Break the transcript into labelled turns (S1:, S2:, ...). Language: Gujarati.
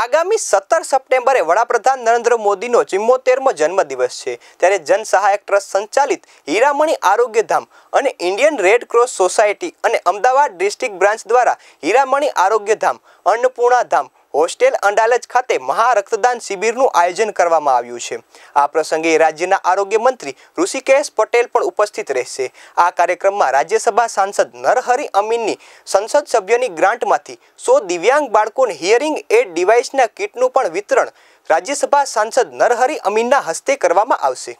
S1: આગામી સત્તર સપ્ટેમ્બરે વડાપ્રધાન નરેન્દ્ર મોદીનો ચિમ્મોતેરમો જન્મદિવસ છે ત્યારે જન સહાયક ટ્રસ્ટ સંચાલિત હીરામણી આરોગ્યધામ અને ઇન્ડિયન રેડ ક્રોસ સોસાયટી અને અમદાવાદ ડિસ્ટ્રિક્ટ બ્રાન્ચ દ્વારા હીરામણી આરોગ્યધામ અન્નપૂર્ણા ધામ હોસ્ટેલ અંડાલજ ખાતે મહા રક્તદાન શિબિરનું આયોજન કરવામાં આવ્યું છે આ પ્રસંગે રાજ્યના આરોગ્ય મંત્રી ઋષિકેશ પટેલ પણ ઉપસ્થિત રહેશે આ કાર્યક્રમમાં રાજ્યસભા સાંસદ નરહરિ અમીનની સંસદ સભ્યની ગ્રાન્ટમાંથી સો દિવ્યાંગ બાળકોને હિયરિંગ એડ ડિવાઇસના કીટનું પણ વિતરણ રાજ્યસભા સાંસદ નરહરિ અમીનના હસ્તે કરવામાં આવશે